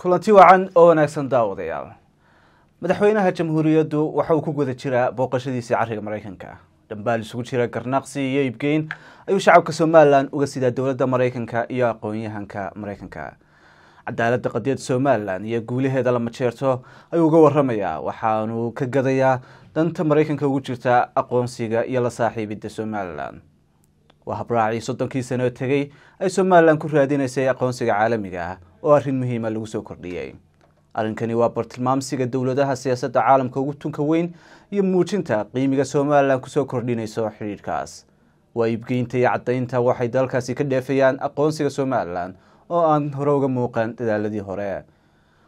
kulanti wacan oo wanaagsan daawadayaal madaxweynaha jamhuuriyaddu waxa uu ku guda jiraa booqashadiisii cariga maraykanka dhambaal isugu jira garnaqsi iyo ibgeyn ayuu shacabka somalilan uga sidaa dowladda maraykanka iyo aqoon-yahanka maraykanka cadaaladda qadiyad somalilan iyo guulaheeda lama jeerto ayuu uga waramayaa waxaanu ka gadayaa danta maraykanka ugu jirta aqoonsiga iyo la saaxiibidda somalilan waa habraacii soddonkii sanoo tegey ay somalilan ku raadinaysay aqoonsiga caalamiga ah oo arrin muhiima ah lagu soo kordhiyey arrinkani waa bartilmaamsiga dowladaha siyaasadda caalamka ugu tunka weyn iyo muujinta qiimiga somalilan kusoo kordhinayso xidhiirkaas waayibgeynta iyo caddaynta waxay dalkaasi ka dheefayaan aqoonsiga somalilan oo aan hore uga muuqan dadaaladii hore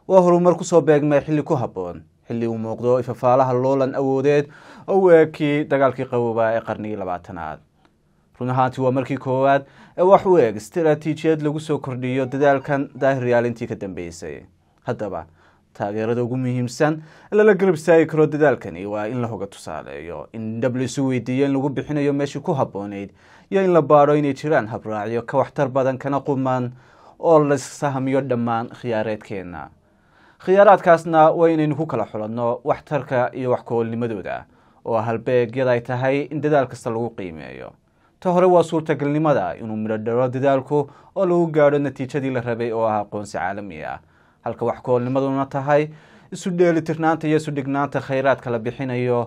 waa horumar kusoo beegmay xilli ku habboon xilli uu muuqdo ifafaalaha loolan awoodeed oo u eegkii dagaalkii qabooba ee qarnigii labaatanaad run ahaantii waa markii koowaad ee wax u eeg istaraatiijiyad lagu soo kordhiyo dadaalkan intii ka dambeysay haddaba taageerada ugu muhiimsan lala garab istaagi karo dadaalkani waa in la hoga tusaaleeyo in w isu weydiiyo in lagu bixinayo meeshii ku habboonayd iyo in la baadho inay jiraan habraacyo ka waxtar badan kana quman oo lasahmiyo dhammaan khiyaareedkeenna khiyaaraadkaasna waa inaynu ku kala xulanno waxtarka iyo waxkoolnimadooda oo halbeegyada ay tahay in dadaal kasta lagu qiimeeyo ta hore waa suurtagalnimada inuu midhodharo dadaalku oo lagu gaadho natiijadii la rabay oo ah aqoonsi caalami ah halka wax koolnimaduna tahay isu dheelitirnaanta iyo isudhignaanta khayraadka la bixinayo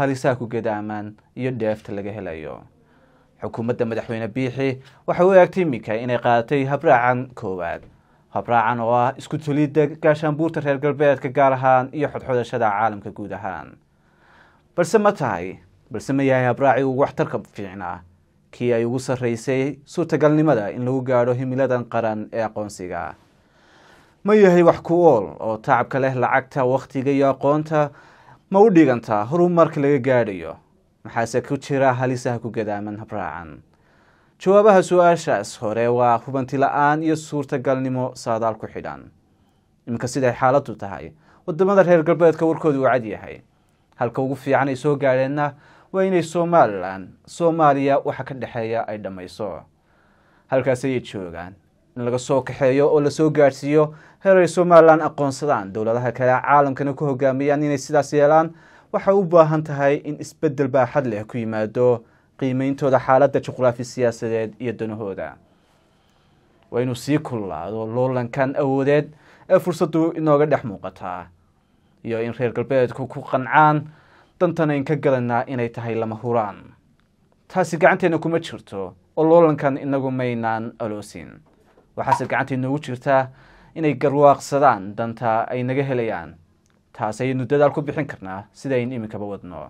halisaha ku ammaan iyo dheefta laga helayo xukuumadda madaxweyne biixi waxay u eegtay iminka inay qaadatay habraacan koowaad habraacan oo ah isku tulidda gaashaanbuurta reer galbeedka gaar ahaan iyo xodxodashada caalamka guud ahaan balse ma tahay balse ma yahay habraaci ugu waxtarka fiicnaa kii ay ugu sarraysay suurtagalnimada in lagu gaadho himiladan qaran ee aqoonsiga ma yahay wax ku ool oo tacabka leh lacagta wakhtiga iyo aqoonta ma u dhiganta horumarka laga gaadhayo maxaase ku jira halisaha ku gadaaman habraacan jawaabaha su-aashaas hore waa hubanti la-aan iyo suurtagalnimo saadaal ku xidhan iminka siday xaaladdu tahay wadamada reer galbeedka warkooda uu cad yahay halka ugu fiican ay soo gaadheenna waa inay somalilan soomaaliya waxa ka dhexeeya ay dhammayso halkaasayay joogaan in laga soo kaxeeyo oo lasoo gaadhsiiyo heeray somalilan aqoonsadaan dowladaha kale caalamkana ku hogaamiyaan inay sidaas yeelaan waxay u baahan tahay in isbeddel baaxad leh ku yimaado qiimeyntooda xaaladda juqraafi siyaasadeed iyo danahooda waa inuu sii kullaado loolankan awoodeed ee fursaddu inooga dhex muuqataa iyo in reer galbeedku ku qancaan dantan in ka galaynaa inay tahay lama huraan taasi gacanteenna kuma jirto oo loolankan inagu maynaan aloosin waxaase gacanteennoogu jirtaa inay garwaaqsadaan danta ay naga helayaan taas ayaynu dadaal ku bixin karnaa sida aynu iminkaba wadno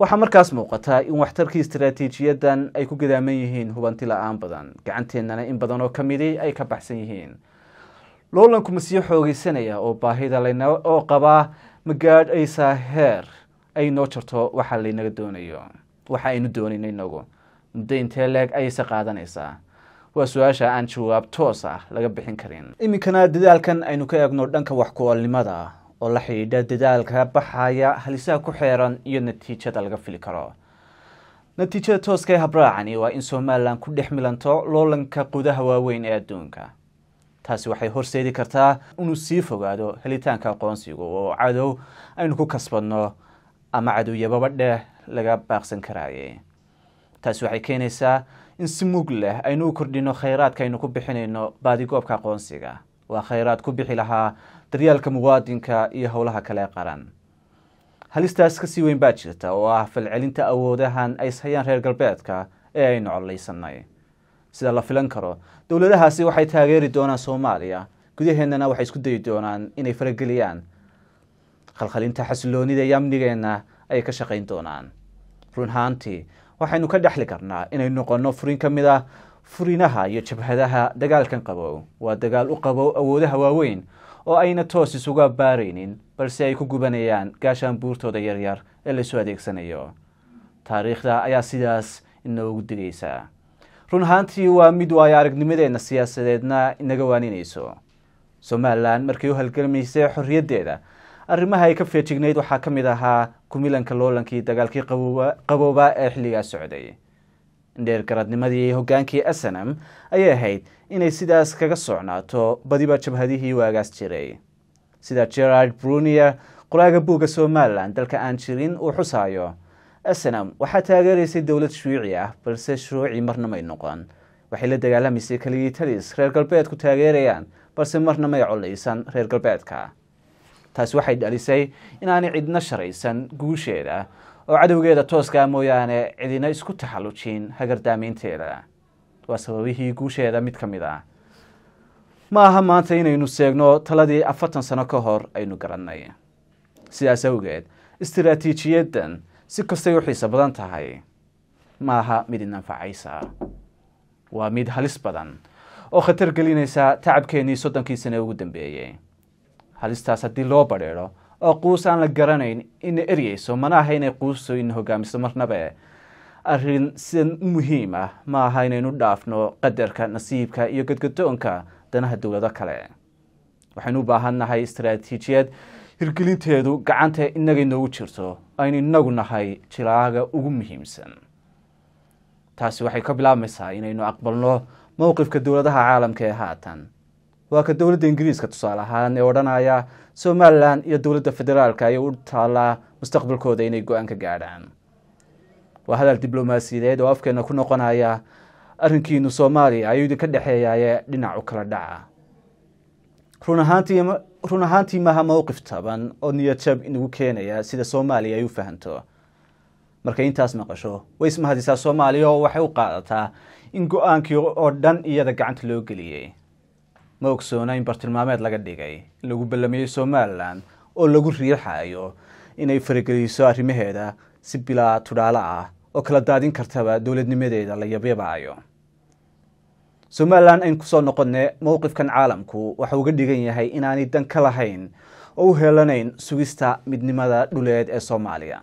waxaa markaas muuqataa in waxtarkii istaraatiijiyadan ay ku gadaaman yihiin hubanti la-aan badan gacanteennana in badan oo ka midi ay ka baxsan yihiin loolanku ma sii oo baahida lana oo qabaa magaadh heer ay noo jarto waxa laynaga doonayo waxa aynu doonayno inagu muddo intee leeg ayayse qaadanaysaa waa su-aasha aan jawaab toos ah laga bixin karin iminkana dadaalkan aynu ka eegno dhanka wax ku-oolnimada oo la xidhiidha dadaalka baxaya halisaha ku xeeran iyo natiijada laga fili karo natiijada tooska ee habraacani waa in somalilan ku dhex milanto loolanka qudaha waaweyn ee adduunka taasi waxay horseedi kartaa inuu sii fogaado helitaanka aqoonsigu oo cadow aynu ku kasbadno ama cadowiyo babadheh laga baaqsan karaayay taasi waxay keenaysaa in si mug leh aynu u kordhino khayraadka aynu ku bixinayno baadigoobka aqoonsiga waa khayraad ku bixi lahaa daryaalka muwaadinka iyo howlaha kale qaran halistaas kasii weyn baa jirta oo ah falcelinta awoodahan ay ishayaan reer galbeedka ee aynu collaysanay sida la filan karo dowladahaasi waxay taageeri doonaan soomaaliya gudaheennana waxay isku dayi doonaan inay farageliyaan khalkhalinta xasiloonida iyo amnigeenna ayay ka shaqayn doonaan runhaantii waxaynu ka dhexli karnaa inay noqonno furin ka mid a ah furinaha iyo jabhadaha dagaalkan qabow waa dagaal u qabow awoodaha waaweyn oo ayna toos isuga baaraynin balse ay ku gubanayaan gaashaan buurtooda yaryar ee laisu adeegsanayo taariikhda ayaa sidaas inoogu digaysaa run ahaantii waa mid waayo aragnimadeenna siyaasadeedna inaga waaninayso somalilan markii u halgelmaysay xorriyaddeeda arrimaha ay ka feejignayd waxaa ka mid ahaa kumilanka loolankii dagaalkii qaboobaa ee xilligaas socday dheer garadnimadii hoggaankii asanam ayay ahayd inay sidaas kaga socnaato badiba jabhadihii waagaas jiray sida gerard brunier qoraaga buugga somalilan dalka aan jirin uu xusaayo asanam waxaa taageeraysay dowlad shuiici ah balse shuruucii marna may noqon waxay la dagaalamaysay keligii talis reer galbeedku taageerayaan balse marna may colaysan reer galbeedka taasi waxay dhalisay inaanay cidna sharaysan guusheeda oo cadowgeeda tooskaa mooyaane cidina isku taxallujin hagardaamaynteeda waa sababihii guusheeda mid ka mid ah ma aha maanta inaynu seegno taladii afartan sano ka hor aynu garannay sidaas awgeed istiraatiijiyadan si kastay u xiiso badan tahay ma aha mid inanfacaysa waa mid halis badan oo khatar gelinaysa tacabkeenii soddonkii sane ugu dambeeyey halistaas haddii loo badheedho oo quus aan la garanayn ina eryeyso mana aha inay quusto ina hogaamiso marnabe arrin sidan muhiim ah ma aha inaynu dhaafno qadarka nasiibka iyo gadgadoonka danaha dowlado kale waxaynu u baahannahay istaraatiijiyad hirgelinteedu gacanta innaga inoogu jirto aynu innagu nahay jilaaga ugu muhiimsan taasi waxay ka bilaabmaysaa inaynu aqbalno mowqifka dowladaha caalamka ee haatan waa ka dowladda ingiriiska tusaale ahaan ee odhanaya somalilan iyo dowladda federaalka ayay u taallaa mustaqbalkooda inay go-aan ka gaadhaan waa hadal diblomaasiyadeed oo afkeena ku noqonaya arrinkiinu soomaaliya ayuu idinka dhexeeyaye dhinac u kala dhaca runrun ahaantii maaha mowqif taban oo niyajab inagu keenaya sida soomaaliya ay u fahanto markay intaas maqasho way ismahadisaa soomaaliya oo waxay u qaadataa in go-aankii oo dhan iyada gacanta loo geliyey ma ogsoona in bartilmaameed laga dhigay in lagu ballamiyey somalilan oo lagu riixayo inay farageliso arrimaheeda si bilaa tudhaalo ah oo kala daadin kartaba dowladnimadeeda la yabyabaayo somalilan aynu kusoo noqonne mowqifkan caalamku waxa uga dhigan yahay inaanay dan ka lahayn oo u heelanayn sugista midnimada dhuleed ee soomaaliya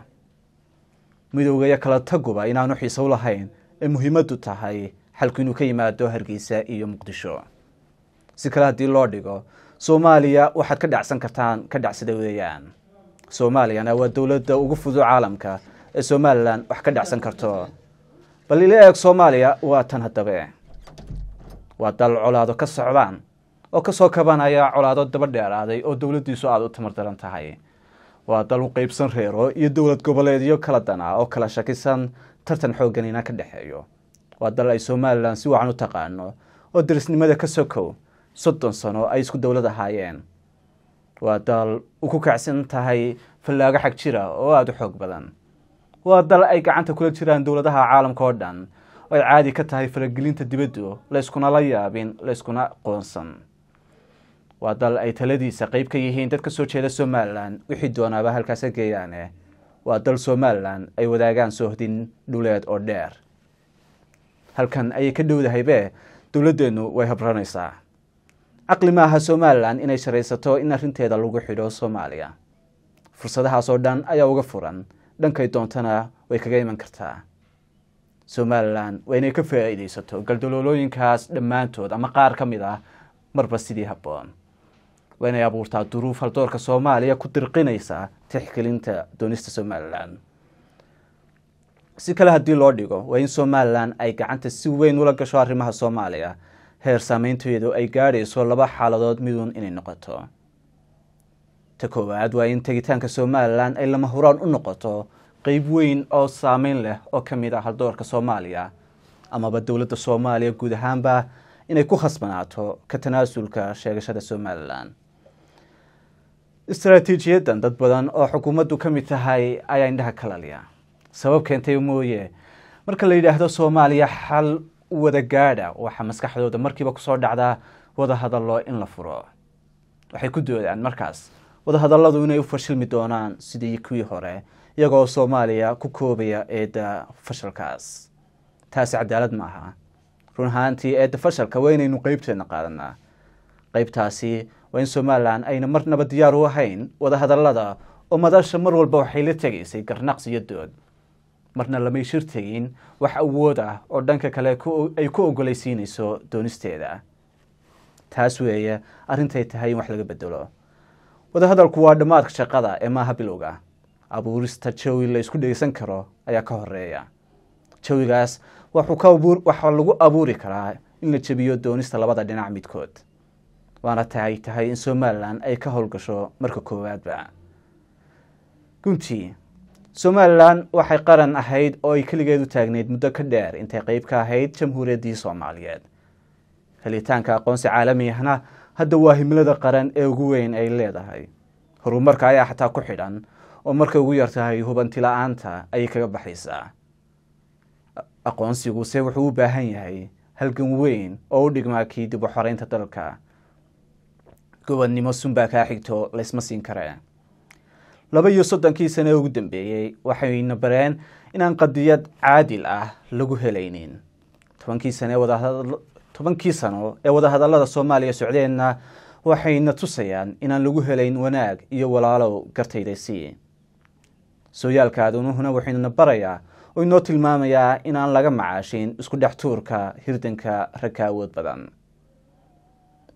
midowga iyo kala taguba inaanu xiiso u lahayn ee muhiimaddu tahay xalku inuu ka yimaado hargeysa iyo muqdisho si kale haddii loo dhigo soomaaliya waxaad ka dhacsan kartaan ka dhacsada weeyaan soomaaliyana waa dowladda ugu fudu caalamka ee somalilan wax ka dhacsan karto bal ila eeg soomaaliya waa tan haddabe eh. waa dal colaado ka socdaan oo kasoo kabanaya colaado daba dheeraaday oo dowladdiisu aada u tamar daran tahay waa dal u qeybsan reero iyo dowlad goboleedyo kala danaa oo kala shakisan tartan xooggan ka dhexeeyo waa dal ay somalilan si wacan u taqaano oo darisnimada ka sokow soddon sano ay isku dowlad ahaayeen waa dal ku kacsan tahay fallaago xag jira oo aada u xoog badan waa dal ay gacanta kula jiraan dowladaha caalamka oo dhan oo caadi ka tahay faragelinta dibaddu layskuna la yaabin layskuna qoonsan waa dal ay taladiisa qeyb ka yihiin dad soo jeeda somalilan wixii doonaaba halkaasa geeyaane waa dal somalilan ay wadaagaan soohdin dhuleed oo dheer halkan ayay ka dhowdahaybe dowladdeennu way habranaysaa caqli maaha somalilan inay sharaysato in arrinteeda lagu xidho soomaaliya fursadahaasoo dhan ayaa uga furan dhankay doontana way kaga iman kartaa somalilan waa inay ka faa'iidaysato galdaloolooyinkaas dhammaantood ama qaar ka mid ah marba sidii habboon waa inay abuurtaa duruuf haldoorka soomaaliya ku dirqinaysa tixgelinta doonista somalilan si kale haddii loo dhigo waa in somalilan ay gacanta si weyn ula gasho arrimaha soomaaliya heer saameynteedu ay gaadhayso laba xaaladood miduun inay noqoto ta koowaad waa in tegitaanka somalilan ay lama huraan u noqoto qeyb weyn oo saameyn leh oo ka mid ah haldoorka soomaaliya amaba dowladda soomaaliya guud ahaanba inay ku khasbanaato ka tanaasulka sheegashada somalilan istaraatiijiyadan dad badan oo xukuumaddu ka mid tahay ayaa indhaha kalaliya sabab keentay mooye marka la yidhaahdo soomaaliya xal wada gaadha waxaa maskaxdooda markiiba kusoo dhacdaa wadahadallo in la furo waxay ku doodaan markaas wadahadalladu inay u fashilmi doonaan sidii kuwii hore iyagoo soomaaliya ku koobaya eedda fashalkaas taasi cadaalad ma aha run ahaantii eedda fashalka waa inaynu qeybteedna qaadanaa qeybtaasi waa in somalilan ayna marnaba diyaar u ahayn wadahadallada oo madasha mar walba waxay la tegaysay garnaqs iyo dood marna lamay shir tegin wax awood ah oo dhanka kale ay ku ogolaysiinayso doonisteeda taas weeye arrintay tahay in wax laga bedelo wadahadalku waa dhammaadka shaqada ee maaha bilowga abuurista jawi la isku dhegeysan karo ayaa ka horeeya jawigaas waxaa lagu abuuri karaa in la jebiyo doonista labada dhinac midkood waana tahay tahay in somalilan ay ka howlgasho marka koowaadba gunti somalilan waxay qaran ahayd oo ay keligeed u taagnayd muddo ka dheer intay qeyb ka ahayd jamhuuriyaddii soomaaliyeed helitaanka aqoonsi caalami ahna hadda waa himilada qaran ee ugu weyn ay leedahay horumarka ayaa xataa ku xidhan oo markay ugu yartahay hubantila aanta ayay kaga baxaysaa aqoonsiguse wuxuu u baahan yahay halgan weyn oo u dhigmaa kii dib u xoreynta dalka gobodnimo sunbaa kaa xigto laysma siin karee laba iyo soddonkii sane ugu dambeeyey waxayna bareen inaan qadiyad caadil ah lagu helaynin tobankii sane sano ee wadahadallada soomaaliya socdeenna waxayna tusayaan inaan lagu helayn wanaag iyo walaalow gartaydaysii sooyaalka sooyaalkaadunuhuna waxaynuna barayaa oo inoo tilmaamayaa inaan laga macaashin isku dhex tuurka hirdanka ragka awood badan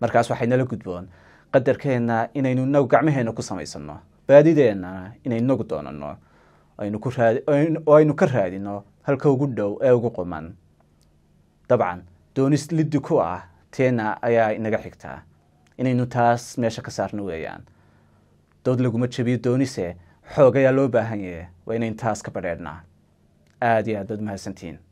markaas waxaynala gudboon qadarkeenna inaynu innagu gacmaheenna ku samaysanno inay inaynagu doonano oo aynu ka raadino halka ugu dhow ee ugu quman dabcan doonis liddi ku ah teena ayaa inaga xigtaa inaynu taas meesha ka saarno weeyaan dood laguma jebiyo doonise xoog ayaa loo baahan yahe waa inayn taas ka badheedhnaa aada iyo aad baad mahadsantihiin